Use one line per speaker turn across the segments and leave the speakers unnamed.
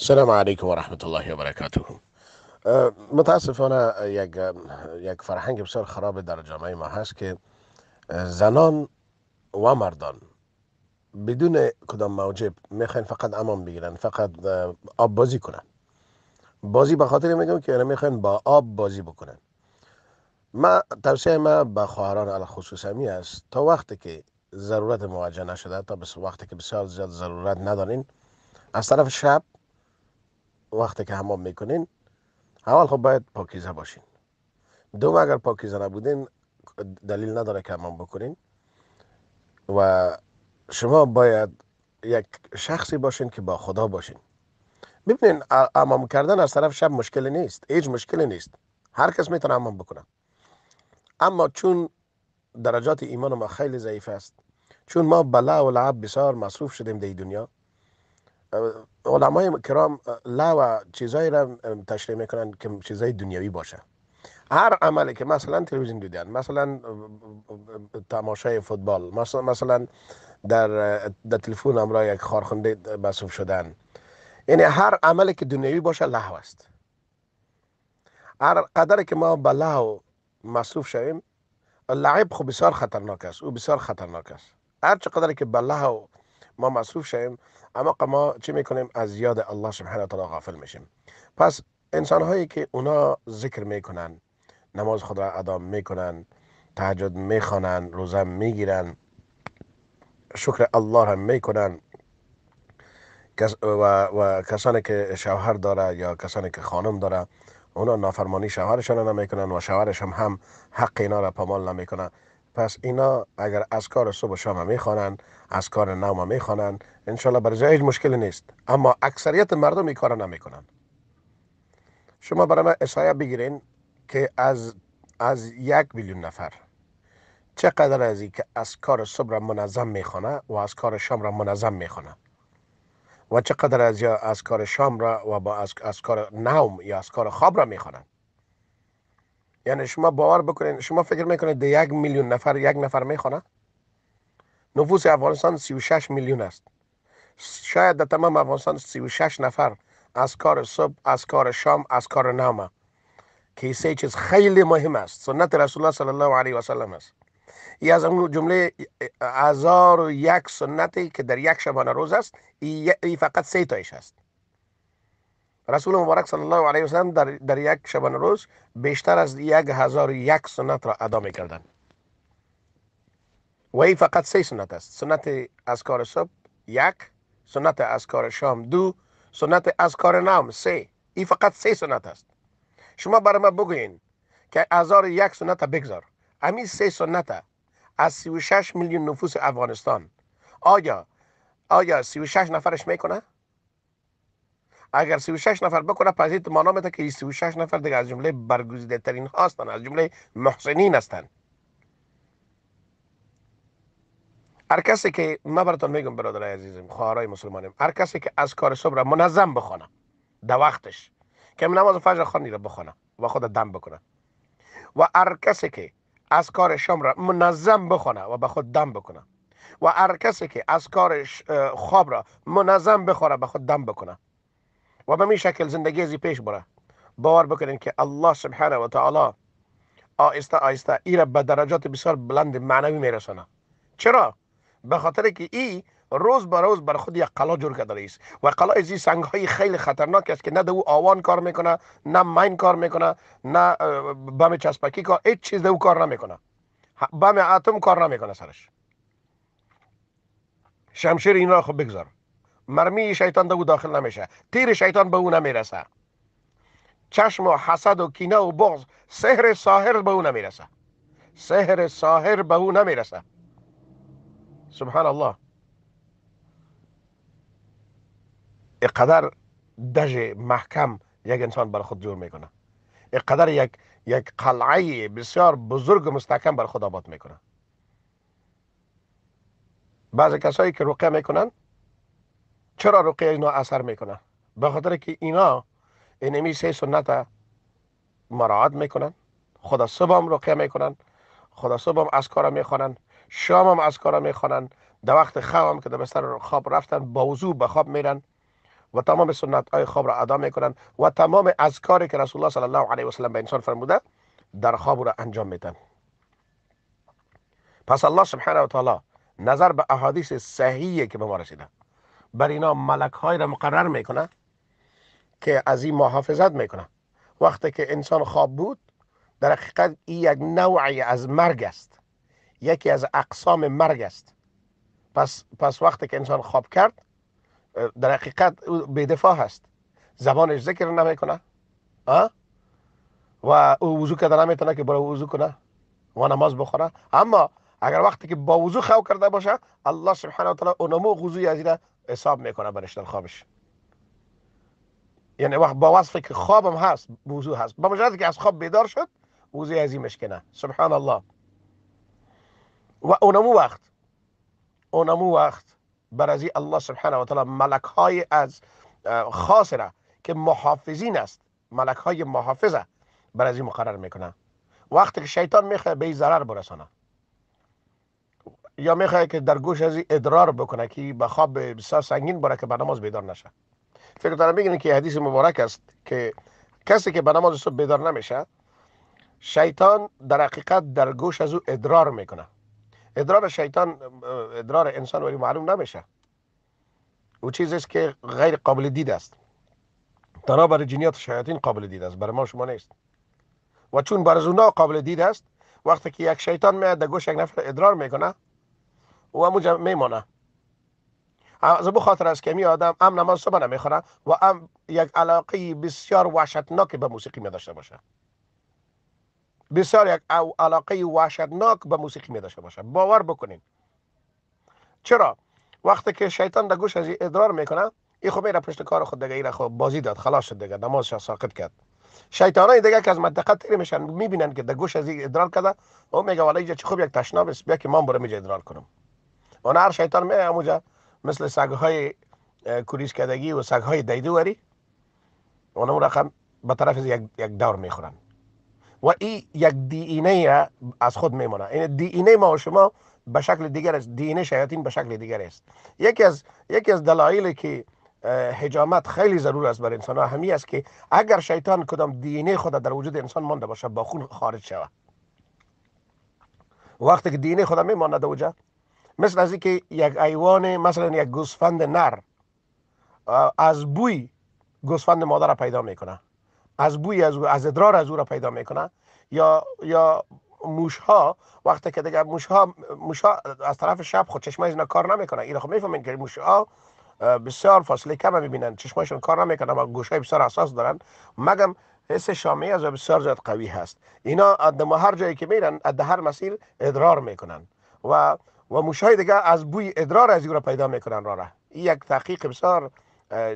السلام علیکم و رحمت الله و برکاته متاسفانه یک, یک فرهنگ بسیار خراب در جامعه ما هست که زنان و مردان بدون کدام موجب میخواین فقط امان بگیرن فقط آب بازی کنن بازی به خاطر میگم که یعنی میخواین با آب بازی بکنن ما توصیه ما به خواهران خصوصمی است تا وقتی که ضرورت مواجه نشده تا بس وقتی که بسیار زیاد ضرورت ندارین از طرف شب وقتی که حمام میکنین اول خب باید پاکیزه باشین دوم اگر پاکیزه نبودین دلیل نداره که حمام بکنین و شما باید یک شخصی باشین که با خدا باشین ببینین امام کردن از طرف شب مشکل نیست هیچ مشکلی نیست هر کس میتونه امام بکنه اما چون درجات ایمان ما خیلی ضعیف است چون ما بلا و لعب بسیار مصروف شدیم در دنیا علمای کرام لو و چیزایی را تشریح میکنن که چیزای دنیوی باشه هر عملی که مثلا تلویزیون دیدن مثلا تماشای فوتبال مثلا در در تلفن یک خارخنده مصروف شدن یعنی هر عملی که دنیوی باشه لهو است هر قدر که ما به لهو مصروف شویم لعب خو بسیار خطرناک است او بسیار خطرناک است هر چقدر که به لهو ما مصروف شیم اما ما چی میکنیم از یاد الله سبحانه و تعالی غافل میشیم پس انسان هایی که اونا ذکر میکنن نماز خود را ادا میکنن تهجد میخوانن روزه میگیرن شکر الله هم میکنن و, و کسانی که شوهر داره یا کسانی که خانم داره اونا نافرمانی شوهرشان نمیکنن و شوهرش هم, هم حق اینا را پامال نمیکنه پس اینا اگر از کار صبح و شام میخوانند اذکار نوم میخوانند انشالله برای هیچ مشکل نیست اما اکثریت مردم این کار نمیکنن شما برای من اصایه بگیرین که از از یک میلیون نفر چقدر از این که از کار صبح را منظم میخونه و از کار شام را منظم میخونه و چقدر از یا از کار شام را و با از, از کار نوم یا از کار خواب را میخوانند یعنی شما باور بکنید شما فکر میکنید یک میلیون نفر یک نفر میخونه؟ نفوس افغانستان 36 میلیون است شاید در تمام افغانستان 36 نفر از کار صبح از کار شام از کار نامه که سه چیز خیلی مهم است سنت رسول الله صلی الله علیه و سلم است ای از اون جمله هزار و یک سنتی که در یک شبانه روز است ای, فقط سه تایش است رسول مبارک صلی الله علیه وسلم در, در یک شبان روز بیشتر از یک هزار یک سنت را ادا می کردن و این فقط سه سنت است سنت از کار صبح یک سنت از کار شام دو سنت از کار نام سه این فقط سه سنت است شما برای ما بگوین که هزار یک سنت بگذار همین سه سنت از شش میلیون نفوس افغانستان آیا آیا شش نفرش میکنه اگر 36 نفر بکنه پس ما نامده که 36 نفر دیگه از جمله برگزیده ترین هستند از جمله محسنین هستند هر کسی که ما براتون میگم برادر عزیزم خواهرای مسلمانیم هر کسی که از کار صبح منظم بخونه در وقتش که نماز فجر خانی را بخونه و خود دم بکنه و هر کسی که از کار شام را منظم بخونه و به خود دم بکنه و هر کسی که از کارش خواب را منظم بخوره به خود دم بکنه و به می شکل زندگی زی پیش بره باور بکنین که الله سبحانه و تعالی آیسته آیسته ای را به درجات بسیار بلند معنوی میرسانه چرا به خاطر که ای روز به روز بر خود یک قلا جور کرده است و قلا از سنگ های خیلی خطرناک است که نه او آوان کار میکنه نه ماین کار میکنه نه بم چسبکی کار هیچ چیز او کار نمیکنه بم اتم کار نمیکنه سرش شمشیر این را خب بگذار مرمی شیطان در او داخل نمیشه تیر شیطان به او نمیرسه چشم و حسد و کینه و بغض سحر ساحر به او نمیرسه سحر ساحر به او نمیرسه سبحان الله اقدر دژ محکم یک انسان بر خود جور میکنه اقدر یک یک قلعه بسیار بزرگ و مستحکم بر خود آباد میکنه بعضی کسایی که رقیه میکنن چرا رقیه اینا اثر میکنن به خاطر که اینا اینمی سه سنت مراعات میکنن خدا صبح هم رقیه میکنن خدا صبح هم اذکار میخوانن شام هم اذکار میخوانن در وقت خواب هم که در بستر خواب رفتن با وضوع به خواب میرن و تمام سنت های خواب را ادا میکنن و تمام اذکاری که رسول الله صلی الله علیه و سلم به انسان فرموده در خواب را انجام میدن پس الله سبحانه و تعالی نظر به احادیث صحیحی که به ما رسیدن بر اینا ملک های را مقرر میکنه که از این محافظت میکنه وقتی که انسان خواب بود در حقیقت این یک نوعی از مرگ است یکی از اقسام مرگ است پس, پس وقتی که انسان خواب کرد در حقیقت او بیدفاع است زبانش ذکر نمیکنه و او وضو کرده نمیتونه که برای وضو کنه و نماز بخوره اما اگر وقتی که با وضو خواب کرده باشه الله سبحانه و تعالی اونمو وضوی از حساب میکنه در خوابش یعنی وقت با وصف که خوابم هست وضو هست با مجرد که از خواب بیدار شد وضو عظیمش کنه سبحان الله و اونمو وقت اونمو وقت برازی الله سبحانه و تعالی ملک های از خاصره که محافظین است ملک های محافظه برازی مقرر میکنه وقتی که شیطان میخواه به ضرر برسانه یا میخواه که در گوش از ادرار بکنه که به خواب بسیار سنگین بره که به نماز بیدار نشه فکر دارم بگین که حدیث مبارک است که کسی که به نماز صبح بیدار نمیشه شیطان در حقیقت در گوش از او ادرار میکنه ادرار شیطان ادرار انسان ولی معلوم نمیشه او چیزی است که غیر قابل دید است تنها برای جنیات و شیاطین قابل دید است برای ما شما نیست و چون برای اونا قابل دید است وقتی که یک شیطان میاد در گوش یک نفر ادرار میکنه و همونجا میمانه از است که می آدم هم نماز صبح نمیخوره و هم یک علاقه بسیار وحشتناک به موسیقی می داشته باشه بسیار یک او علاقه وحشتناک به موسیقی می داشته باشه باور بکنین چرا وقتی که شیطان در گوش از ادرار میکنه این خوب میره پشت کار خود دیگه این خب بازی داد خلاص شد دیگه نمازش ساقط کرد های دیگه که از منطقه تیر میشن میبینن که در گوش از ادرار کرده او میگه والا اینجا چه خوب یک تشناب است بیا که من برم اینجا ادرار کنم هنر شیطان می اموجا مثل های کوریش کدگی و سگ دیدو وری اونم رقم به طرف یک دور میخورن و این یک دی اینه از خود میمونه این دی اینه ما و شما به شکل دیگر است دی اینه به شکل دیگر است یکی از یکی از دلایلی که حجامت خیلی ضرور است بر انسان همی است که اگر شیطان کدام دینه خود در وجود انسان مانده باشه با خون خارج شود وقتی که دینه خدا میماند وجود مثل از که یک ایوان مثلا یک گوسفند نر از بوی گوسفند مادر را پیدا میکنه از بوی از, از ادرار از او را پیدا میکنه یا یا موش ها وقتی که دیگه موش ها, موش از طرف شب خود چشمه اینا کار نمیکنه این خب میفهمین که موش ها بسیار فاصله کم میبینن چشماشون کار نمیکنه اما گوش های بسیار اساس دارن مگم حس شامی از بسیار زیاد قوی هست اینا از هر جایی که میرن از هر مسیر ادرار میکنن و و موشهای دیگه از بوی ادرار از را پیدا میکنن را این یک تحقیق بسیار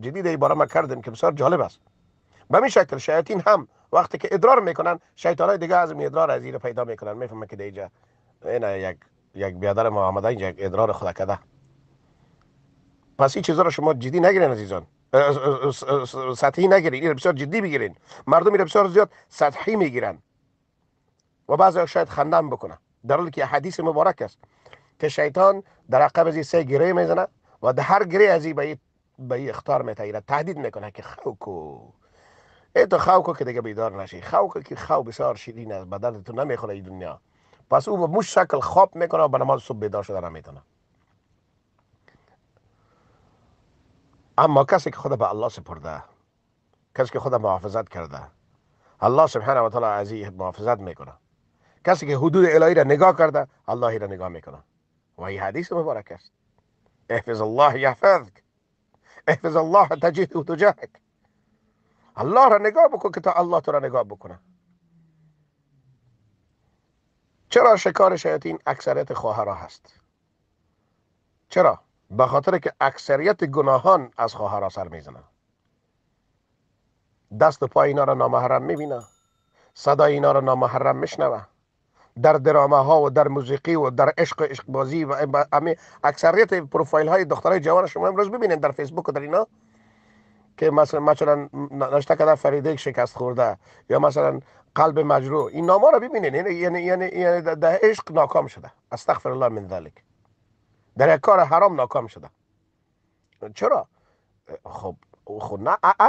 جدید ای ما کردیم که بسیار جالب است به این شکل شیاطین هم وقتی که ادرار میکنن های دیگه از ادرار از را پیدا میکنن میفهمه که دیجا اینا یک یک بیادر ما اینجا یک ادرار خدا کده پس این چیزا را شما جدی نگیرین عزیزان سطحی نگیرین این بسیار جدی بگیرین مردم این بسیار زیاد سطحی میگیرن و بعضی شاید خندم بکنه در حالی که حدیث مبارک است که شیطان در عقب از سه گره میزنه و در هر گره از به به اختار میتایره تهدید میکنه که خوکو ای تو خوکو که دیگه بیدار نشی خوکو که خو بسیار شیرین است بدن تو نمیخوره این دنیا پس او به مش شکل خواب میکنه و به نماز صبح بیدار شده نمیتونه اما کسی که خود به الله سپرده کسی که خود محافظت کرده الله سبحانه و تعالی از محافظت میکنه کسی که حدود الهی را نگاه کرده الله را نگاه میکنه وهی حدیث مبارک است احفظ الله یحفظک احفظ الله و تجاهک الله را نگاه بکن که تا الله تو را نگاه بکنه چرا شکار شیاطین اکثریت خواهرها هست چرا به خاطر که اکثریت گناهان از خواهرها سر میزنه دست و پای اینا را نامحرم میبینه صدای اینا را نامحرم میشنوه در درامه ها و در موسیقی و در عشق و عشق بازی و همه اکثریت پروفایل های دخترای جوان شما امروز ببینید در فیسبوک و در اینا که مثلا مثلا ناشته کده فریده شکست خورده یا مثلا قلب مجروح این ها رو ببینید یعنی-, یعنی یعنی یعنی در عشق ناکام شده استغفر الله من ذلک در یک کار حرام ناکام شده چرا خب خود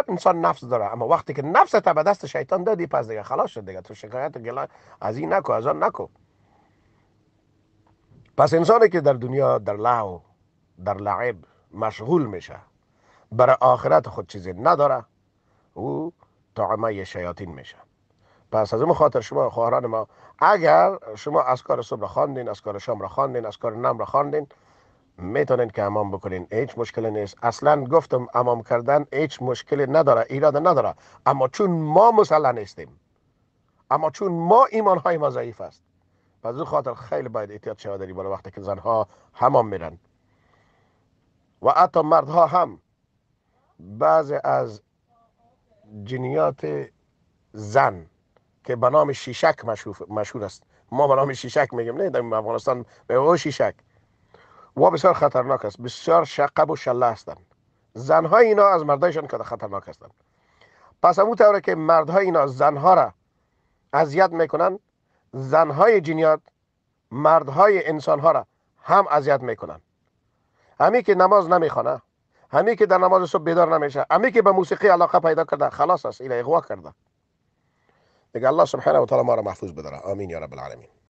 انسان نفس داره اما وقتی که نفس تا به دست شیطان دادی پس دیگه خلاص شد دیگه تو شکایت گله از این نکو از آن نکو پس انسانی که در دنیا در لعو در لعب مشغول میشه برای آخرت خود چیزی نداره او طعمه شیاطین میشه پس از اون خاطر شما خواهران ما اگر شما از کار صبح را خواندین از کار شام را خواندین از کار نم را خواندین میتونین که امام بکنین هیچ مشکل نیست اصلا گفتم امام کردن هیچ مشکل نداره ایراد نداره اما چون ما مسلح نیستیم اما چون ما ایمان های ما ضعیف است پس اون خاطر خیلی باید احتیاط شما داری بالا وقتی که زنها حمام میرن و حتی مردها هم بعضی از جنیات زن که به نام شیشک مشهور است ما به نام شیشک میگیم نه در افغانستان به او شیشک و بسیار خطرناک است بسیار شقب و شله هستند زنها اینا از مردایشان که خطرناک هستند پس امو طوره که مردها اینا زنها را اذیت میکنن زنهای جنیات مردهای انسانها را هم اذیت میکنن همی که نماز نمیخونه، همی که در نماز صبح بیدار نمیشه همی که به موسیقی علاقه پیدا کرده خلاص است این اغوا کرده دیگه الله سبحانه و تعالی ما را محفوظ بداره آمین یا رب العالمین